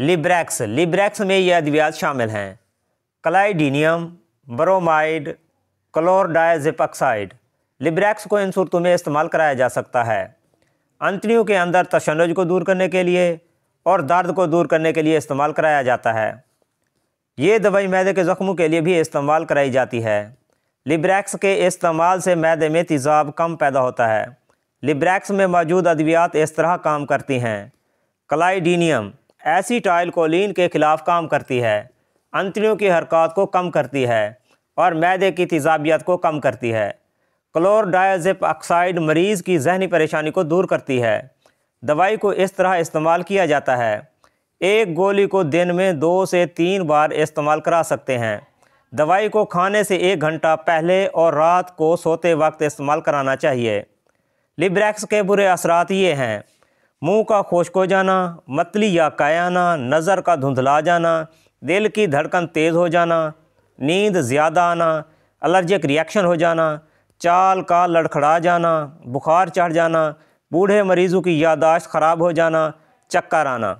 Librax Librax में ये अद्वियात शामिल हैं क्लाइडीनियम ब्रोमाइड क्लोरडाइजिपक्साइड लिब्रैक्स को इन सूरतों में इस्तेमाल कराया जा सकता है अंतड़ियों के अंदर तशनज को दूर करने के लिए और दर्द को दूर करने के लिए इस्तेमाल कराया जाता है ये दवाई मैदे के ज़ख्मों के लिए भी इस्तेमाल कराई जाती है लिब्रैक्स के इस्तेमाल से मैदे में तेज़ाब कम पैदा होता है लिब्रैक्स में मौजूद अद्वियात इस तरह काम करती हैं क्लाइडीनियम टाइल कोलिन के खिलाफ काम करती है अंतड़ियों की हरकत को कम करती है और मैदे की तजाबियत को कम करती है क्लोरडाइजिप ऑक्साइड मरीज़ की जहनी परेशानी को दूर करती है दवाई को इस तरह इस्तेमाल किया जाता है एक गोली को दिन में दो से तीन बार इस्तेमाल करा सकते हैं दवाई को खाने से एक घंटा पहले और रात को सोते वक्त इस्तेमाल कराना चाहिए लिब्रैक्स के बुरे असरात ये हैं मुंह का खुश्क हो जाना मतली या कायाना नज़र का धुंधला जाना दिल की धड़कन तेज़ हो जाना नींद ज़्यादा आना एलर्जिक रिएक्शन हो जाना चाल का लड़खड़ा जाना बुखार चढ़ जाना बूढ़े मरीज़ों की यादाश्त ख़राब हो जाना चक्कर आना